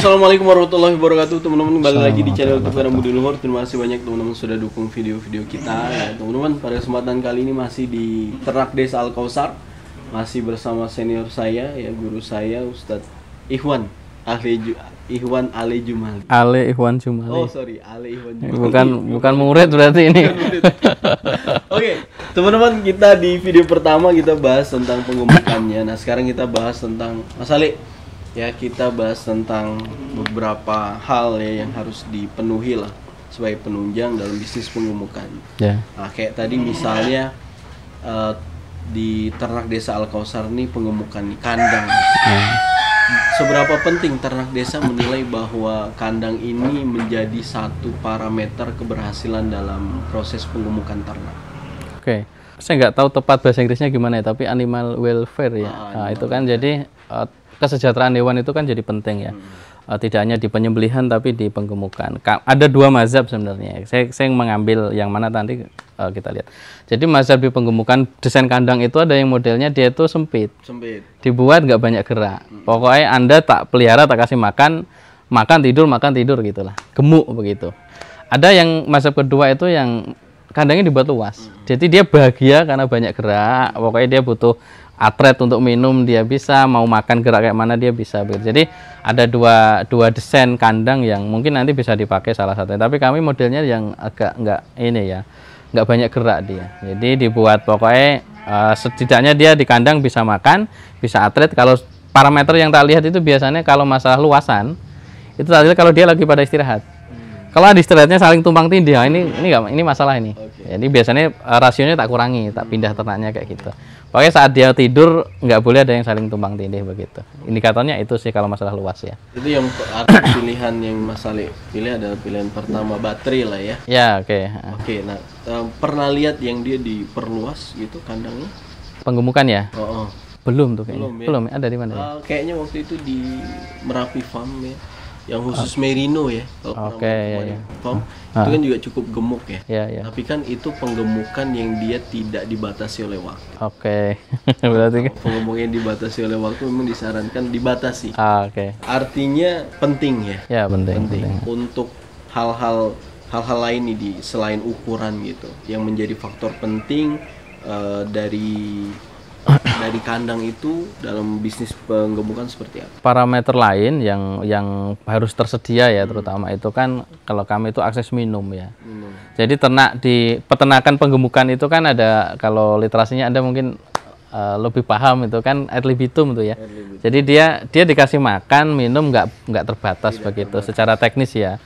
Assalamualaikum warahmatullahi wabarakatuh teman-teman kembali lagi di channel YouTube Budi Luhur terima kasih banyak teman-teman sudah dukung video-video kita ya teman-teman pada kesempatan kali ini masih di Ternak Desa Al Kausar masih bersama senior saya ya guru saya Ustadz Ikhwan ahli Ikhwan Ale Jumali. Ale Ikhwan Jumali. Oh sorry, Ale Ikhwan Jumali. Bukan bukan murid berarti ini. Oke, okay, teman-teman kita di video pertama kita bahas tentang pengumumannya Nah sekarang kita bahas tentang Mas Ale ya kita bahas tentang beberapa hal ya yang harus dipenuhi lah sebagai penunjang dalam bisnis pengemukan. Yeah. Nah, kayak tadi misalnya uh, di ternak desa Al Kausar nih pengemukan kandang. Yeah. Seberapa penting ternak desa menilai bahwa kandang ini menjadi satu parameter keberhasilan dalam proses pengemukan ternak? Oke, okay. saya nggak tahu tepat bahasa Inggrisnya gimana ya, tapi animal welfare ya. Ah, nah, itu kan jadi uh, kesejahteraan hewan itu kan jadi penting ya. Hmm. Eh, tidak hanya di penyembelihan tapi di penggemukan. Ada dua mazhab sebenarnya. Saya saya mengambil yang mana nanti eh, kita lihat. Jadi mazhab di penggemukan desain kandang itu ada yang modelnya dia itu sempit. Sempit. Dibuat nggak banyak gerak. Hmm. Pokoknya Anda tak pelihara, tak kasih makan, makan tidur, makan tidur gitulah. Gemuk begitu. Ada yang mazhab kedua itu yang kandangnya dibuat luas. Hmm. Jadi dia bahagia karena banyak gerak. Pokoknya dia butuh atret untuk minum dia bisa, mau makan gerak kayak mana dia bisa. Begitu. Jadi ada dua dua desain kandang yang mungkin nanti bisa dipakai salah satunya. Tapi kami modelnya yang agak nggak ini ya, nggak banyak gerak dia. Jadi dibuat pokoknya uh, setidaknya dia di kandang bisa makan, bisa atlet. Kalau parameter yang tak lihat itu biasanya kalau masalah luasan itu tadi kalau dia lagi pada istirahat. Hmm. Kalau ada istirahatnya saling tumpang tindih, ah, ini ini gak, ini masalah ini. Jadi biasanya eh, rasionya tak kurangi, tak pindah ternaknya kayak gitu. Pokoknya saat dia tidur nggak boleh ada yang saling tumpang tindih begitu. Indikatornya itu sih kalau masalah luas ya. Itu yang pilihan yang Mas Ali pilih adalah pilihan pertama baterai lah ya. Ya oke. Okay. Oke, nah eh, pernah lihat yang dia diperluas gitu kandangnya? Penggemukan ya? Oh, oh. Belum tuh kayaknya. Belum, ya? Belum ada di mana? Uh, kayaknya waktu itu di Merapi Farm ya yang khusus oh. merino ya. Oke. Okay, iya, iya. Tom, ah. itu kan juga cukup gemuk ya. Iya, iya. Tapi kan itu penggemukan yang dia tidak dibatasi oleh waktu. Oke. Okay. Berarti kan penggemukan yang dibatasi oleh waktu memang disarankan dibatasi. Ah, oke. Okay. Artinya penting ya. Ya, penting. Penting, penting. untuk hal-hal hal-hal lain ini di selain ukuran gitu yang menjadi faktor penting uh, dari dari kandang itu dalam bisnis penggemukan seperti apa? Parameter lain yang yang harus tersedia ya hmm. terutama itu kan kalau kami itu akses minum ya. Minum. Jadi ternak di peternakan penggemukan itu kan ada kalau literasinya Anda mungkin uh, lebih paham itu kan ad libitum tuh ya. Libitum. Jadi dia dia dikasih makan, minum nggak nggak terbatas Tidak begitu terbatas. secara teknis ya.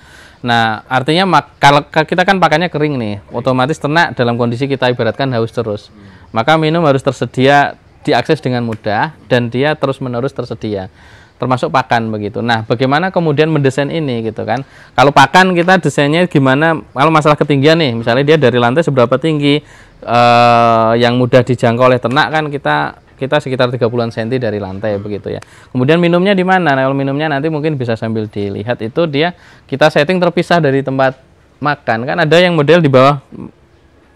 Nah, artinya kalau kita kan pakannya kering nih, otomatis ternak dalam kondisi kita ibaratkan haus terus. Maka minum harus tersedia diakses dengan mudah dan dia terus-menerus tersedia termasuk pakan begitu. Nah, bagaimana kemudian mendesain ini gitu kan? Kalau pakan kita desainnya gimana? Kalau masalah ketinggian nih, misalnya dia dari lantai seberapa tinggi uh, yang mudah dijangkau oleh ternak kan kita kita sekitar 30 cm dari lantai hmm. begitu ya. Kemudian minumnya di mana? Nah, kalau minumnya nanti mungkin bisa sambil dilihat itu dia kita setting terpisah dari tempat makan. Kan ada yang model di bawah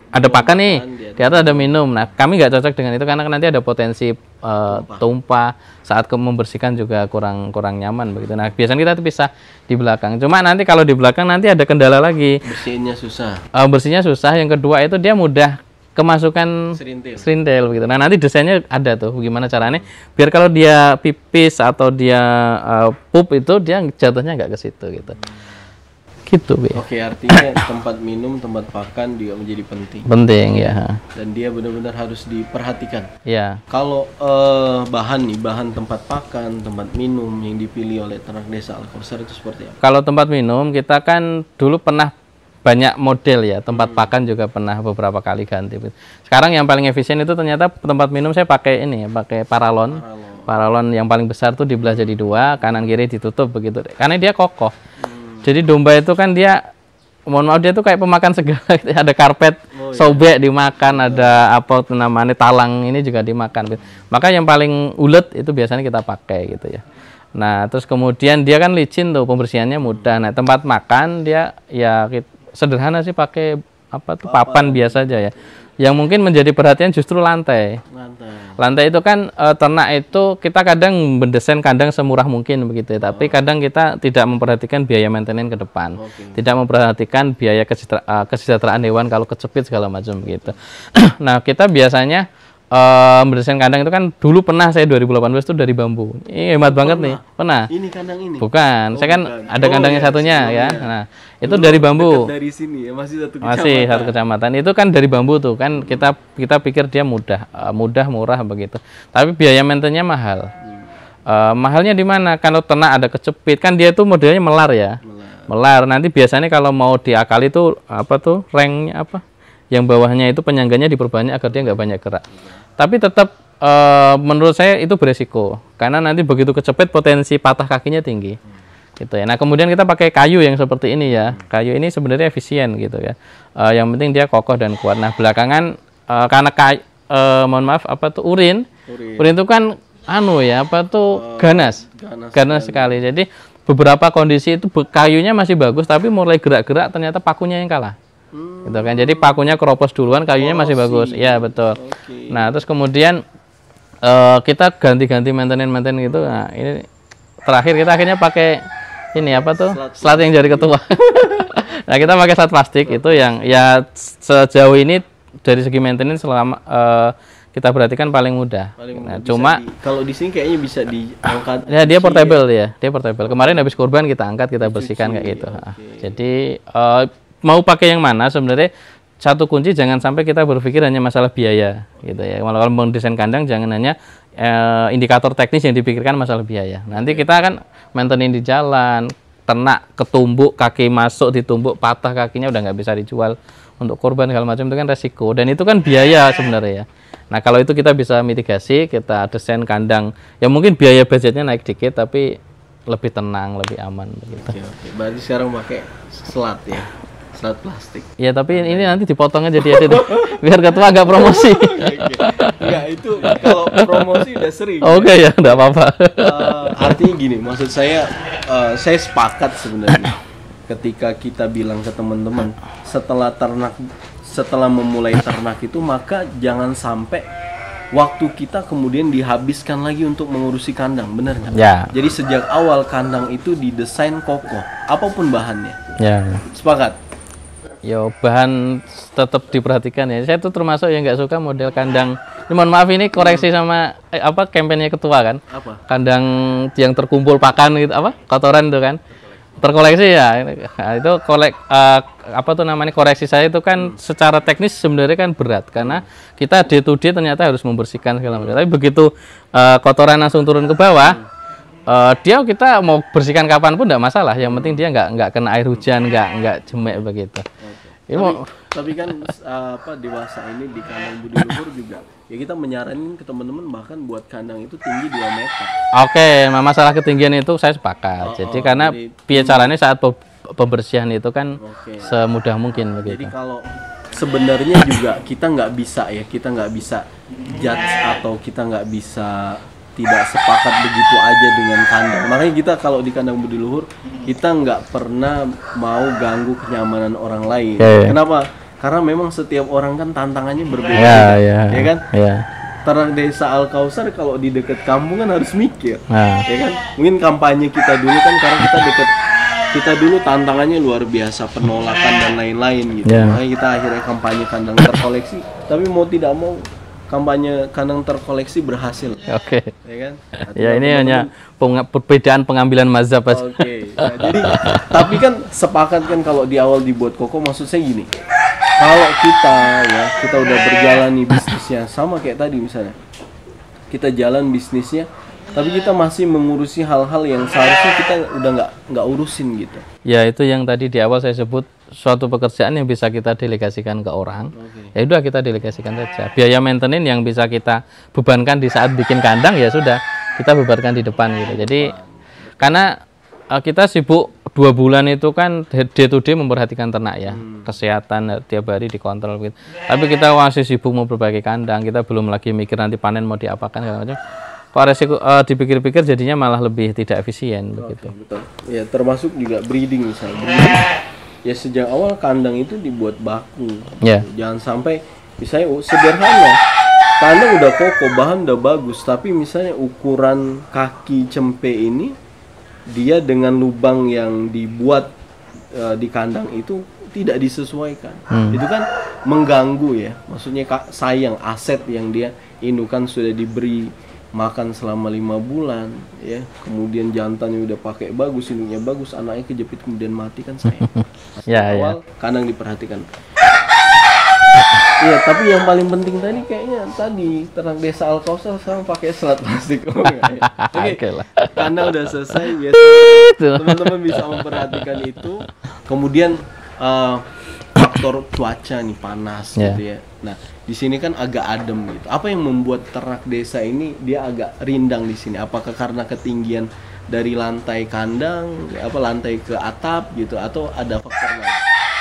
ada pakan nih, di atas ada minum. Nah, kami nggak cocok dengan itu karena nanti ada potensi uh, tumpah. saat ke membersihkan juga kurang kurang nyaman begitu. Nah, biasanya kita terpisah di belakang. Cuma nanti kalau di belakang nanti ada kendala lagi. Bersihnya susah. Uh, eh, bersihnya susah. Yang kedua itu dia mudah kemasukan serintil. serintil begitu. Nah nanti desainnya ada tuh, gimana caranya biar kalau dia pipis atau dia uh, pup itu dia jatuhnya nggak ke situ gitu. Gitu. Ya. Oke artinya tempat minum, tempat pakan juga menjadi penting. Penting ya. Dan dia benar-benar harus diperhatikan. Ya. Kalau uh, bahan nih, bahan tempat pakan, tempat minum yang dipilih oleh ternak desa Alkosar itu seperti apa? Kalau tempat minum kita kan dulu pernah banyak model ya tempat hmm. pakan juga pernah beberapa kali ganti sekarang yang paling efisien itu ternyata tempat minum saya pakai ini ya, pakai paralon paralon, paralon yang paling besar tuh dibelah jadi dua kanan kiri ditutup begitu karena dia kokoh hmm. jadi domba itu kan dia mohon maaf dia tuh kayak pemakan segala gitu ya. ada karpet oh, iya. sobek dimakan oh. ada apa namanya talang ini juga dimakan gitu. maka yang paling ulet itu biasanya kita pakai gitu ya nah terus kemudian dia kan licin tuh pembersihannya mudah nah tempat makan dia ya sederhana sih pakai apa tuh papan, papan biasa aja ya. Yang mungkin menjadi perhatian justru lantai. Lantai. Lantai itu kan e, ternak itu kita kadang mendesain kandang semurah mungkin begitu, ya, Oh. tapi kadang kita tidak memperhatikan biaya maintenance ke depan, okay. tidak memperhatikan biaya kesejahtera, eh, kesejahteraan hewan kalau kecepit segala macam begitu. nah kita biasanya uh, kandang itu kan dulu pernah saya 2018 itu dari bambu. Ini hemat banget nih, pernah. Ini kandang ini. Bukan, oh, saya kan bukan. ada oh, kandangnya iya, satunya ya. Nah, itu dulu dari bambu. Dari sini ya, masih satu kecamatan. Masih satu kecamatan. Itu kan dari bambu tuh kan kita kita pikir dia mudah, uh, mudah murah begitu. Tapi biaya maintenance mahal. Hmm. Uh, mahalnya di mana? Kalau ternak ada kecepit kan dia itu modelnya melar ya. Melar. melar. Nanti biasanya kalau mau diakali tuh apa tuh? Rengnya apa? yang bawahnya itu penyangganya diperbanyak agar dia nggak banyak gerak. Tapi tetap e, menurut saya itu beresiko karena nanti begitu kecepet potensi patah kakinya tinggi. Gitu ya. Nah kemudian kita pakai kayu yang seperti ini ya. Kayu ini sebenarnya efisien gitu ya. E, yang penting dia kokoh dan kuat. Nah belakangan e, karena kayu, e, mohon maaf apa tuh urin, urin, urin itu kan anu ya apa tuh ganas, ganas, ganas sekali. sekali. Jadi beberapa kondisi itu kayunya masih bagus tapi mulai gerak-gerak ternyata pakunya yang kalah. Hmm. Gitu kan. Jadi pakunya keropos duluan, kayunya oh, masih si. bagus. Iya, betul. Okay. Nah, terus kemudian uh, kita ganti-ganti maintenance maintenance gitu. Nah, ini terakhir kita akhirnya pakai ini apa tuh? selat yang jadi ketua. nah, kita pakai slat plastik itu yang ya sejauh ini dari segi maintenance selama uh, kita perhatikan paling mudah. Paling Nah, cuma di, kalau di sini kayaknya bisa diangkat. Ya dia ya. portable ya. dia, dia portable. Kemarin habis kurban kita angkat, kita bersihkan kayak gitu. Okay. Jadi uh, mau pakai yang mana sebenarnya satu kunci jangan sampai kita berpikir hanya masalah biaya gitu ya. Kalau desain kandang jangan hanya eh, indikator teknis yang dipikirkan masalah biaya. Nanti kita akan maintenance di jalan, ternak ketumbuk kaki masuk ditumbuk patah kakinya udah nggak bisa dijual untuk korban segala macam itu kan resiko dan itu kan biaya sebenarnya ya. Nah kalau itu kita bisa mitigasi kita desain kandang ya mungkin biaya budgetnya naik dikit tapi lebih tenang lebih aman begitu. Oke, oke. Berarti sekarang pakai selat ya. Selat plastik. Ya tapi ini nanti dipotongnya jadi edit biar ketua agak promosi. Enggak itu kalau promosi udah sering. Oke okay, ya, enggak apa-apa. Uh, artinya gini, maksud saya uh, saya sepakat sebenarnya ketika kita bilang ke teman-teman setelah ternak setelah memulai ternak itu maka jangan sampai waktu kita kemudian dihabiskan lagi untuk mengurusi kandang, benar nggak? Ya. Jadi sejak awal kandang itu didesain kokoh, apapun bahannya. Ya. Sepakat yo bahan tetap diperhatikan ya. Saya tuh termasuk yang nggak suka model kandang. Ini mohon maaf ini koreksi hmm. sama eh, apa kampanye ketua kan? Apa? Kandang yang terkumpul pakan gitu apa? Kotoran tuh kan. Terkoleksi ya. Nah, itu kolek uh, apa tuh namanya koreksi saya itu kan hmm. secara teknis sebenarnya kan berat karena kita day to day ternyata harus membersihkan segala macam. Tapi begitu uh, kotoran langsung turun ke bawah hmm uh, dia kita mau bersihkan kapan pun tidak masalah yang penting dia nggak nggak kena air hujan nggak nggak jemek begitu ini ya, tapi, tapi kan apa dewasa ini di kandang budi luhur juga ya kita menyarankan ke teman-teman bahkan buat kandang itu tinggi 2 meter. Oke, okay, nah, masalah ketinggian itu saya sepakat. Oh, jadi oh, karena jadi, caranya saat pembersihan itu kan okay. semudah mungkin begitu. Jadi kalau sebenarnya juga kita nggak bisa ya kita nggak bisa judge atau kita nggak bisa tidak sepakat begitu aja dengan kandang makanya kita kalau di kandang budi luhur kita nggak pernah mau ganggu kenyamanan orang lain yeah, yeah. kenapa karena memang setiap orang kan tantangannya berbeda yeah, iya, yeah, ya kan yeah. Terang desa Al Kausar kalau di dekat kampung kan harus mikir, nah. ya kan? Mungkin kampanye kita dulu kan karena kita dekat kita dulu tantangannya luar biasa penolakan dan lain-lain gitu yeah. makanya kita akhirnya kampanye kandang terkoleksi tapi mau tidak mau kampanye kandang terkoleksi berhasil. Oke. Okay. Ya kan? Nah, ya ini hanya peng perbedaan pengambilan mazhab Oke. Okay. Nah, jadi tapi kan sepakat kan kalau di awal dibuat koko saya gini. Kalau kita ya kita udah berjalan nih bisnisnya sama kayak tadi misalnya. Kita jalan bisnisnya tapi kita masih mengurusi hal-hal yang seharusnya kita udah nggak nggak urusin gitu. Ya itu yang tadi di awal saya sebut suatu pekerjaan yang bisa kita delegasikan ke orang, okay. ya sudah kita delegasikan saja. Biaya maintenance yang bisa kita bebankan di saat bikin kandang ya sudah kita bebankan di depan gitu. Jadi karena eh, kita sibuk dua bulan itu kan day to day memperhatikan ternak ya, hmm. kesehatan eh, tiap hari dikontrol gitu. Tapi kita masih sibuk memperbaiki kandang, kita belum lagi mikir nanti panen mau diapakan segala macam kok resiko uh, dipikir-pikir jadinya malah lebih tidak efisien okay, begitu. Betul. Ya termasuk juga breeding misalnya. Breeding ya sejak awal kandang itu dibuat baku yeah. jangan sampai misalnya oh, sederhana kandang udah kokoh bahan udah bagus tapi misalnya ukuran kaki cempe ini dia dengan lubang yang dibuat uh, di kandang itu tidak disesuaikan hmm. itu kan mengganggu ya maksudnya sayang aset yang dia indukan sudah diberi makan selama lima bulan ya kemudian jantannya udah pakai bagus induknya bagus anaknya kejepit kemudian mati kan saya ya, ya, awal ya. kadang diperhatikan Iya, tapi yang paling penting tadi kayaknya tadi terang desa Alkausar sama pakai selat plastik. Oh, iya, iya. Oke, okay. lah. karena udah selesai biasa teman-teman bisa memperhatikan itu. Kemudian uh, faktor cuaca nih panas yeah. gitu ya. Nah, di sini kan agak adem gitu. Apa yang membuat ternak desa ini dia agak rindang di sini? Apakah karena ketinggian dari lantai kandang apa lantai ke atap gitu atau ada faktor lain?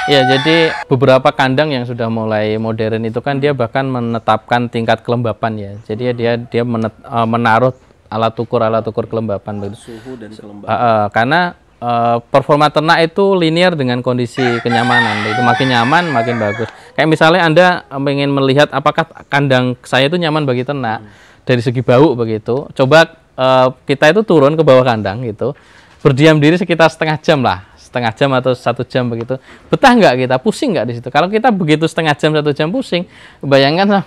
Ya, jadi beberapa kandang yang sudah mulai modern itu kan dia bahkan menetapkan tingkat kelembapan ya. Jadi ya dia dia menet, eh, menaruh alat ukur alat ukur kelembapan suhu dan kelembapan. Uh, uh, karena Eh, performa ternak itu linear dengan kondisi kenyamanan. Itu makin nyaman, makin bagus. Kayak misalnya Anda ingin melihat apakah kandang saya itu nyaman bagi ternak dari segi bau begitu. Coba uh, kita itu turun ke bawah kandang gitu, berdiam diri sekitar setengah jam lah setengah jam atau satu jam begitu betah nggak kita pusing nggak di situ kalau kita begitu setengah jam satu jam pusing bayangkan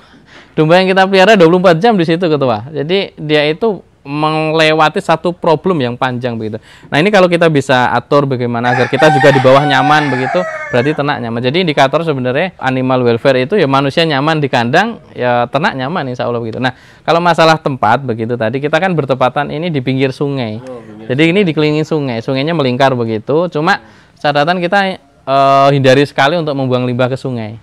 domba yang kita pelihara 24 jam di situ ketua jadi dia itu melewati satu problem yang panjang begitu. Nah ini kalau kita bisa atur bagaimana agar kita juga di bawah nyaman begitu, berarti ternak nyaman. Jadi indikator sebenarnya animal welfare itu ya manusia nyaman di kandang, ya ternak nyaman insya Allah begitu. Nah kalau masalah tempat begitu tadi kita kan bertepatan ini di pinggir sungai, oh, jadi ini dikelilingi sungai, sungainya melingkar begitu. Cuma catatan kita eh, hindari sekali untuk membuang limbah ke sungai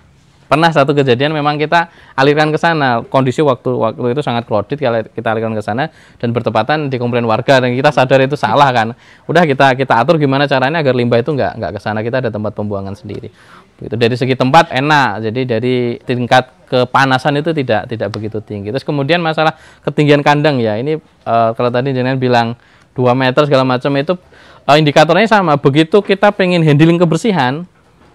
pernah satu kejadian memang kita alirkan ke sana kondisi waktu waktu itu sangat crowded kalau kita alirkan ke sana dan bertepatan di komplain warga dan kita sadar itu salah kan udah kita kita atur gimana caranya agar limbah itu nggak nggak ke sana kita ada tempat pembuangan sendiri gitu dari segi tempat enak jadi dari tingkat kepanasan itu tidak tidak begitu tinggi terus kemudian masalah ketinggian kandang ya ini uh, kalau tadi jenengan bilang 2 meter segala macam itu uh, indikatornya sama begitu kita pengen handling kebersihan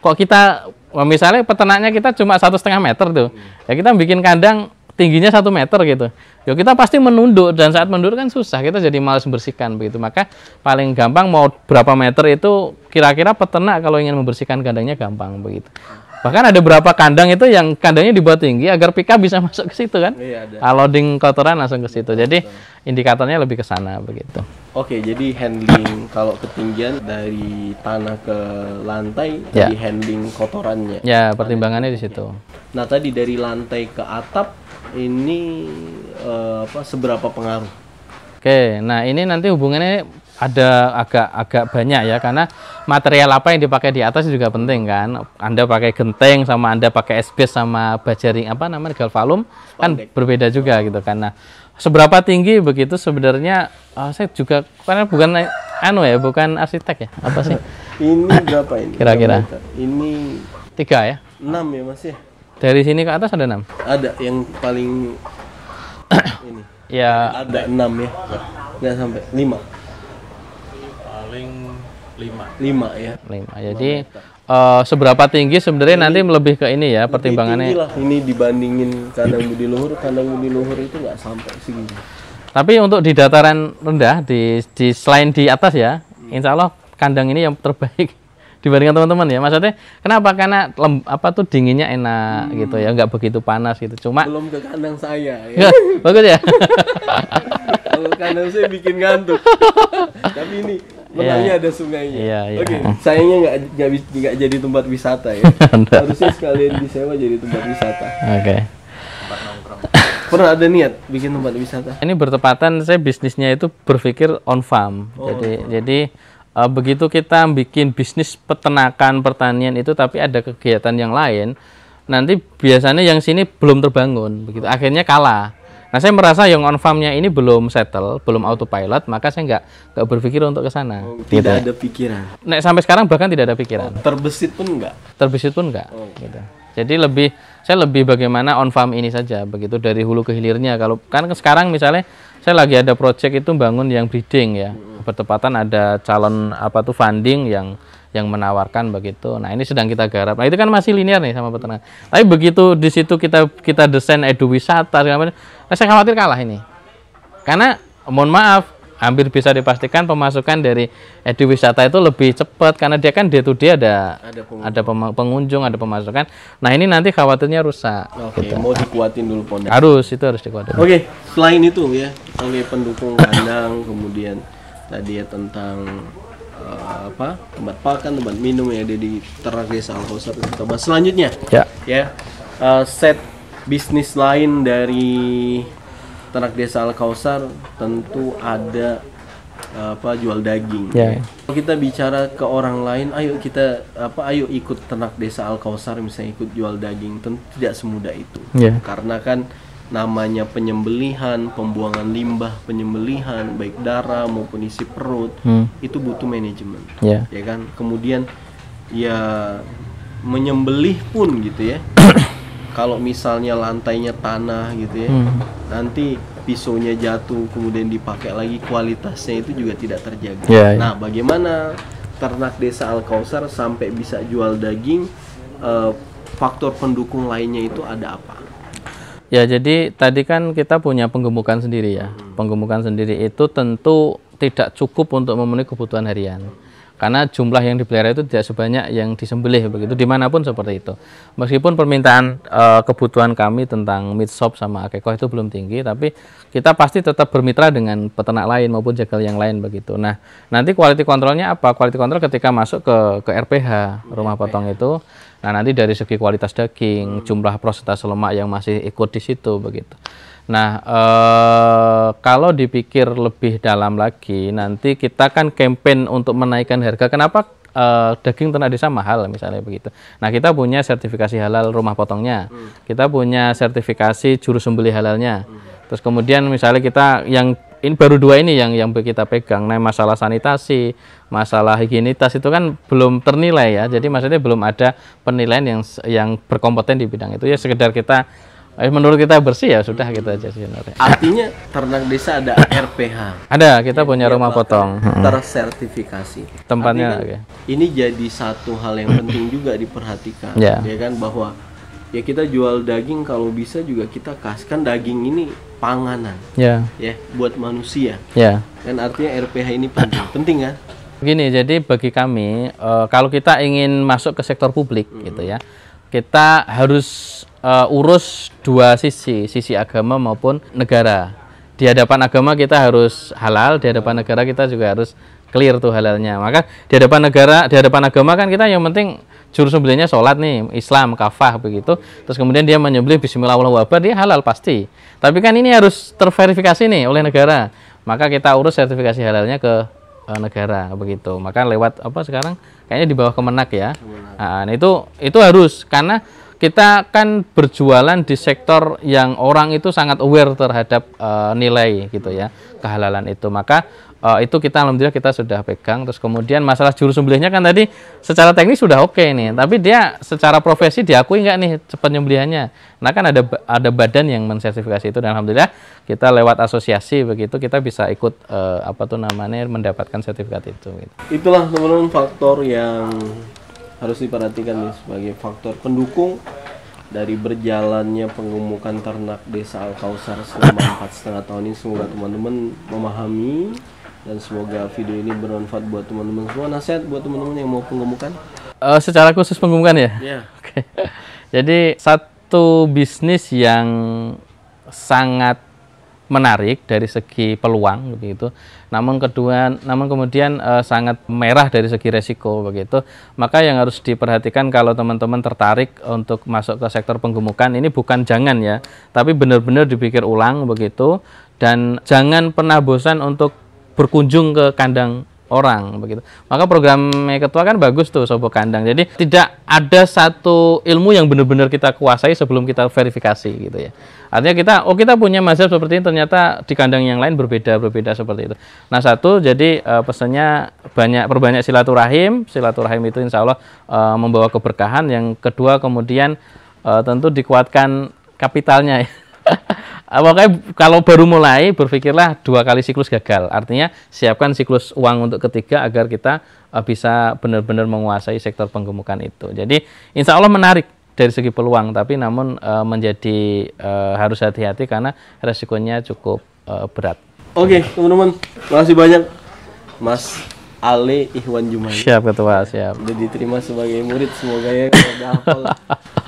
kok kita misalnya peternaknya kita cuma satu setengah meter tuh hmm. ya kita bikin kandang tingginya satu meter gitu ya kita pasti menunduk dan saat menunduk kan susah kita jadi males membersihkan begitu maka paling gampang mau berapa meter itu kira-kira peternak kalau ingin membersihkan kandangnya gampang begitu Bahkan ada beberapa kandang itu yang kandangnya dibuat tinggi agar pika bisa masuk ke situ kan? Iya ada. Ah, loading kotoran langsung ke situ. Jadi indikatornya lebih ke sana begitu. Oke, jadi handling kalau ketinggian dari tanah ke lantai ya. handling kotorannya. Ya, pertimbangannya di situ. Nah, tadi dari lantai ke atap ini uh, apa seberapa pengaruh? Oke, nah ini nanti hubungannya ada agak-agak banyak ya karena material apa yang dipakai di atas juga penting kan. Anda pakai genteng sama Anda pakai SBS sama bajaring apa namanya galvalum kan berbeda juga gitu karena seberapa tinggi begitu sebenarnya oh, saya juga karena bukan anu ya bukan arsitek ya apa sih? ini berapa ini? Kira-kira. Ini tiga ya? Enam ya masih? Ya? Dari sini ke atas ada enam? Ada yang paling ini. Ya. Ada enam ya. Enggak sampai lima lima lima ya lima jadi uh, seberapa tinggi sebenarnya ini nanti lebih ke ini ya pertimbangannya lah ini dibandingin kandang budi luhur kandang budi luhur itu nggak sampai segini tapi untuk di dataran rendah di, di selain di atas ya hmm. insya Allah kandang ini yang terbaik dibandingkan teman-teman ya maksudnya kenapa karena lem, apa tuh dinginnya enak hmm. gitu ya nggak begitu panas gitu cuma belum ke kandang saya ya. bagus ya kalau kandang saya bikin ngantuk tapi ini Betawi iya. yeah. ada sungainya. Yeah, yeah. Oke, okay. sayangnya nggak nggak jadi tempat wisata ya. Harusnya sekalian disewa jadi tempat wisata. Oke. Okay. Pernah ada niat bikin tempat wisata? Ini bertepatan saya bisnisnya itu berpikir on farm. Oh, jadi oh. jadi uh, begitu kita bikin bisnis peternakan pertanian itu tapi ada kegiatan yang lain, nanti biasanya yang sini belum terbangun begitu. Akhirnya kalah Nah saya merasa yang on farmnya ini belum settle, belum autopilot, maka saya nggak nggak berpikir untuk ke sana. Oh, tidak ada pikiran. Nek sampai sekarang bahkan tidak ada pikiran. Oh, terbesit pun nggak. Terbesit pun nggak. Oh. Gitu. Jadi lebih saya lebih bagaimana on farm ini saja begitu dari hulu ke hilirnya. Kalau kan sekarang misalnya saya lagi ada project itu bangun yang breeding ya. Bertepatan ada calon apa tuh funding yang yang menawarkan begitu. Nah ini sedang kita garap. Nah itu kan masih linear nih sama peternak. Tapi begitu di situ kita kita desain edu-wisata, nah, saya khawatir kalah ini. Karena mohon maaf, hampir bisa dipastikan pemasukan dari eduwisata itu lebih cepat karena dia kan dia tuh dia ada ada pengunjung. ada pemasukan nah ini nanti khawatirnya rusak oke gitu. mau dikuatin dulu pondok harus itu harus dikuatin oke selain itu ya oleh pendukung kandang kemudian tadi ya tentang uh, apa tempat pakan tempat minum yang ada di terang desa Al Kausar bahas selanjutnya ya ya uh, set bisnis lain dari ternak desa Al Kausar tentu ada eh, apa jual daging yeah. Ya. Kalau kita bicara ke orang lain ayo kita apa ayo ikut ternak desa Al Kausar misalnya ikut jual daging tentu tidak semudah itu ya. karena kan namanya penyembelihan, pembuangan limbah, penyembelihan baik darah maupun isi perut hmm. itu butuh manajemen. Yeah. Ya kan? Kemudian ya menyembelih pun gitu ya. Kalau misalnya lantainya tanah gitu ya. Hmm. Nanti pisaunya jatuh kemudian dipakai lagi kualitasnya itu juga tidak terjaga. Yeah, yeah. Nah, bagaimana ternak desa Alkausar sampai bisa jual daging uh, faktor pendukung lainnya itu ada apa? Ya, jadi tadi kan kita punya penggemukan sendiri ya. Hmm. Penggemukan sendiri itu tentu tidak cukup untuk memenuhi kebutuhan harian karena jumlah yang dipelihara itu tidak sebanyak yang disembelih begitu dimanapun seperti itu meskipun permintaan e, kebutuhan kami tentang meat shop sama akekoh itu belum tinggi tapi kita pasti tetap bermitra dengan peternak lain maupun jagal yang lain begitu nah nanti quality kontrolnya apa quality kontrol ketika masuk ke ke RPH iya, rumah potong itu nah nanti dari segi kualitas daging jumlah jumlah prosentase lemak yang masih ikut di situ begitu Nah, eh, kalau dipikir lebih dalam lagi, nanti kita kan campaign untuk menaikkan harga. Kenapa eh, daging ternak desa mahal misalnya begitu? Nah, kita punya sertifikasi halal rumah potongnya, hmm. kita punya sertifikasi juru sembeli halalnya. Hmm. Terus kemudian misalnya kita yang ini baru dua ini yang yang kita pegang. Nah, masalah sanitasi, masalah higienitas itu kan belum ternilai ya. Jadi maksudnya belum ada penilaian yang yang berkompeten di bidang itu. Ya sekedar kita Eh, menurut kita bersih ya sudah kita gitu jadi Artinya ternak desa ada RPH. Ada, kita iya, punya iya, rumah potong. Tersertifikasi. Tempatnya Kan, okay. ini jadi satu hal yang penting juga diperhatikan. ya. Ya kan bahwa ya kita jual daging kalau bisa juga kita kasihkan daging ini panganan. Ya. Ya, buat manusia. Ya. Dan artinya RPH ini penting. penting kan? Gini, jadi bagi kami eh, kalau kita ingin masuk ke sektor publik -hmm. gitu ya, kita harus uh, urus dua sisi, sisi agama maupun negara. Di hadapan agama kita harus halal, di hadapan negara kita juga harus clear tuh halalnya. Maka di hadapan negara, di hadapan agama kan kita yang penting jurus sembelihnya sholat nih, Islam, kafah begitu. Terus kemudian dia menyembelih Bismillahirrahmanirrahim, dia halal pasti. Tapi kan ini harus terverifikasi nih oleh negara. Maka kita urus sertifikasi halalnya ke uh, negara begitu. Maka lewat apa sekarang? Kayaknya di bawah Kemenak ya. Nah, nah, itu itu harus karena kita kan berjualan di sektor yang orang itu sangat aware terhadap uh, nilai gitu ya kehalalan itu maka uh, itu kita alhamdulillah kita sudah pegang terus kemudian masalah jurus sembelihnya kan tadi secara teknis sudah oke okay nih tapi dia secara profesi diakui nggak nih penyembelihannya nah kan ada ada badan yang mensertifikasi itu dan alhamdulillah kita lewat asosiasi begitu kita bisa ikut uh, apa tuh namanya mendapatkan sertifikat itu gitu. itulah teman-teman faktor yang harus diperhatikan nih sebagai faktor pendukung dari berjalannya pengumukan ternak desa Alkausar selama empat setengah tahun ini semoga teman-teman memahami dan semoga video ini bermanfaat buat teman-teman semua nasihat buat teman-teman yang mau pengumukan uh, eh, secara khusus pengumukan ya yeah. oke okay. jadi satu bisnis yang sangat menarik dari segi peluang begitu. Namun kedua, namun kemudian e, sangat merah dari segi resiko begitu. Maka yang harus diperhatikan kalau teman-teman tertarik untuk masuk ke sektor penggemukan ini bukan jangan ya, tapi benar-benar dipikir ulang begitu dan jangan pernah bosan untuk berkunjung ke kandang orang begitu. Maka programnya ketua kan bagus tuh Sobo Kandang. Jadi tidak ada satu ilmu yang benar-benar kita kuasai sebelum kita verifikasi gitu ya. Artinya kita oh kita punya mazhab seperti ini ternyata di kandang yang lain berbeda berbeda seperti itu. Nah satu jadi e, pesannya banyak perbanyak silaturahim silaturahim itu insya Allah e, membawa keberkahan. Yang kedua kemudian e, tentu dikuatkan kapitalnya ya Ah, pokoknya kalau baru mulai berpikirlah dua kali siklus gagal. Artinya siapkan siklus uang untuk ketiga agar kita ah, bisa benar-benar menguasai sektor penggemukan itu. Jadi insya Allah menarik dari segi peluang, tapi namun e, menjadi e, harus hati-hati karena resikonya cukup e, berat. Oke okay, teman-teman, makasih banyak Mas Ali Ihwan Jumai. Siap ketua, siap. Jadi diterima sebagai murid, semoga ya hafal,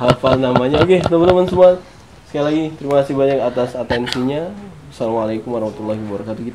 hafal namanya. Oke okay, teman-teman semua sekali lagi terima kasih banyak atas atensinya. Assalamualaikum warahmatullahi wabarakatuh.